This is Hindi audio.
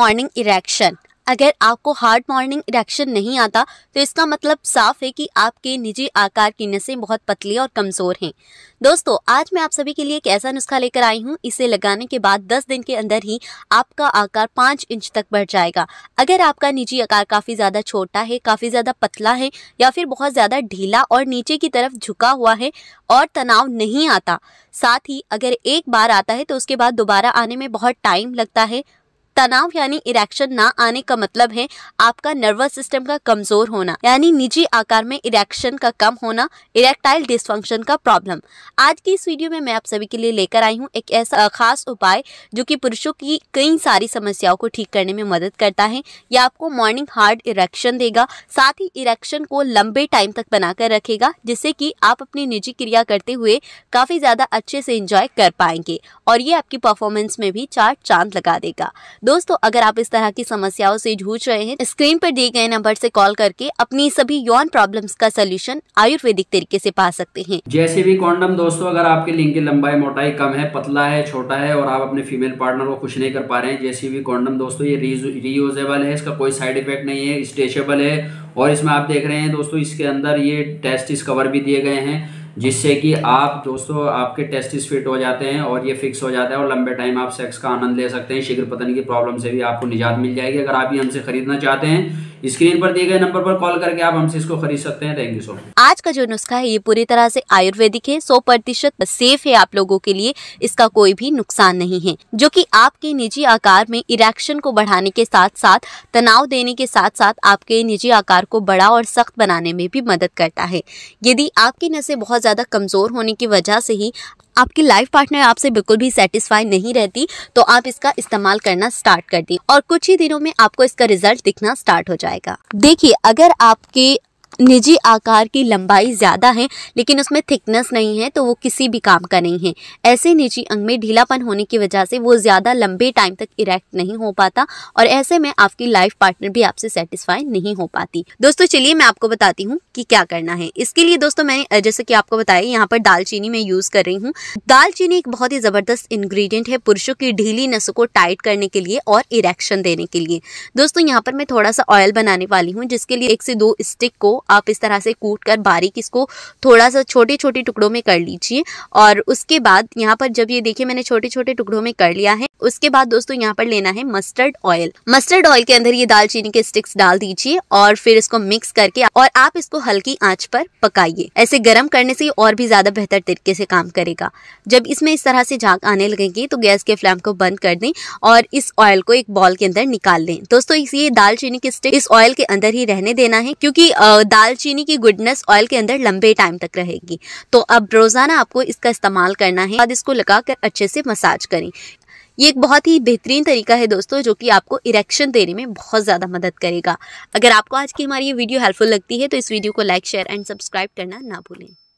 मॉर्निंग इरेक्शन अगर आपको हार्ड मॉर्निंग इरेक्शन नहीं आता तो इसका मतलब साफ है कि आपके निजी आकार की नसें बहुत पतली और कमज़ोर हैं दोस्तों आज मैं आप सभी के लिए एक ऐसा नुस्खा लेकर आई हूँ इसे लगाने के बाद 10 दिन के अंदर ही आपका आकार 5 इंच तक बढ़ जाएगा अगर आपका निजी आकार काफ़ी ज़्यादा छोटा है काफ़ी ज़्यादा पतला है या फिर बहुत ज़्यादा ढीला और नीचे की तरफ झुका हुआ है और तनाव नहीं आता साथ ही अगर एक बार आता है तो उसके बाद दोबारा आने में बहुत टाइम लगता है तनाव यानी इरेक्शन ना आने का मतलब है आपका नर्वस सिस्टम का कमजोर होना यानी निजी आकार में इरेक्शन का कम होना इरेक्टाइल डिसफंक्शन का प्रॉब्लम आज की इस वीडियो में मैं आप सभी के लिए लेकर आई हूँ एक ऐसा खास उपाय जो कि पुरुषों की कई सारी समस्याओं को ठीक करने में मदद करता है यह आपको मॉर्निंग हार्ड इरेक्शन देगा साथ ही इरेक्शन को लंबे टाइम तक बनाकर रखेगा जिससे की आप अपनी निजी क्रिया करते हुए काफी ज्यादा अच्छे से इंजॉय कर पाएंगे और ये आपकी परफॉर्मेंस में भी चार चांद लगा देगा दोस्तों अगर आप इस तरह की समस्याओं से जूझ रहे हैं स्क्रीन पर दिए गए नंबर से कॉल करके अपनी सभी यौन प्रॉब्लम्स का सोल्यूशन आयुर्वेदिक तरीके से पा सकते हैं जैसे भी कॉन्डम दोस्तों अगर आपके लिंग की लंबाई मोटाई कम है पतला है छोटा है और आप अपने फीमेल पार्टनर को खुश नहीं कर पा रहे हैं जैसे भी कॉन्डम दोस्तों ये रीयूजेबल है इसका कोई साइड इफेक्ट नहीं है स्ट्रेचेबल है और इसमें आप देख रहे हैं दोस्तों इसके अंदर ये टेस्ट कवर भी दिए गए हैं जिससे कि आप दोस्तों आपके टेस्टिस फिट हो जाते हैं और ये फिक्स हो जाता है और लंबे टाइम आप सेक्स का आनंद ले सकते हैं शीघ्र पतन की प्रॉब्लम से भी आपको निजात मिल जाएगी अगर आप ये हमसे ख़रीदना चाहते हैं स्क्रीन पर दिए गए नंबर पर कॉल करके आप हमसे इसको खरीद सकते हैं थैंक यू सो मच आज का जो नुस्खा है ये पूरी तरह से आयुर्वेदिक है सौ प्रतिशत सेफ है आप लोगों के लिए इसका कोई भी नुकसान नहीं है जो की आपके निजी आकार में इरेक्शन को बढ़ाने के साथ साथ तनाव देने के साथ साथ आपके निजी आकार को बड़ा और सख्त बनाने में भी मदद करता है यदि आपकी नसें बहुत ज्यादा कमजोर होने की वजह से ही आपकी लाइफ पार्टनर आपसे बिल्कुल भी सेटिस्फाई नहीं रहती तो आप इसका इस्तेमाल करना स्टार्ट कर दी और कुछ ही दिनों में आपको इसका रिजल्ट दिखना स्टार्ट हो जाएगा देखिए अगर आपके निजी आकार की लंबाई ज़्यादा है लेकिन उसमें थिकनेस नहीं है तो वो किसी भी काम का नहीं है ऐसे निजी अंग में ढीलापन होने की वजह से वो ज़्यादा लंबे टाइम तक इरेक्ट नहीं हो पाता और ऐसे में आपकी लाइफ पार्टनर भी आपसे सेटिस्फाई नहीं हो पाती दोस्तों चलिए मैं आपको बताती हूँ कि क्या करना है इसके लिए दोस्तों मैंने जैसे कि आपको बताया यहाँ पर दालचीनी मैं यूज़ कर रही हूँ दालचीनी एक बहुत ही ज़बरदस्त इन्ग्रीडियंट है पुरुषों की ढीली नसों को टाइट करने के लिए और इरेक्शन देने के लिए दोस्तों यहाँ पर मैं थोड़ा सा ऑयल बनाने वाली हूँ जिसके लिए एक से दो स्टिक को आप इस तरह से कूट कर बारीक इसको थोड़ा सा छोटे छोटे टुकड़ों में कर लीजिए और उसके बाद यहाँ पर जब ये देखिए मैंने छोटे छोटे टुकड़ों में कर लिया है उसके बाद दोस्तों यहाँ पर लेना है मस्टर्ड ऑयल मस्टर्ड ऑयल के अंदर ये दालचीनी के स्टिक्स डाल दीजिए और फिर इसको मिक्स करके और आप इसको हल्की आंच पर पकाइए ऐसे गर्म करने से और भी ज्यादा बेहतर तरीके से काम करेगा जब इसमें इस तरह से झाक आने लगेगी तो गैस के फ्लेम को बंद कर दें और इस ऑयल को एक बॉल के अंदर निकाल दें दोस्तों इसलिए दालचीनी के स्टिक इस ऑयल के अंदर ही रहने देना है क्योंकि दाल दालचीनी की गुडनेस ऑयल के अंदर लंबे टाइम तक रहेगी तो अब रोज़ाना आपको इसका इस्तेमाल करना है बाद इसको लगाकर अच्छे से मसाज करें ये एक बहुत ही बेहतरीन तरीका है दोस्तों जो कि आपको इरेक्शन देने में बहुत ज़्यादा मदद करेगा अगर आपको आज की हमारी ये वीडियो हेल्पफुल लगती है तो इस वीडियो को लाइक शेयर एंड सब्सक्राइब करना ना भूलें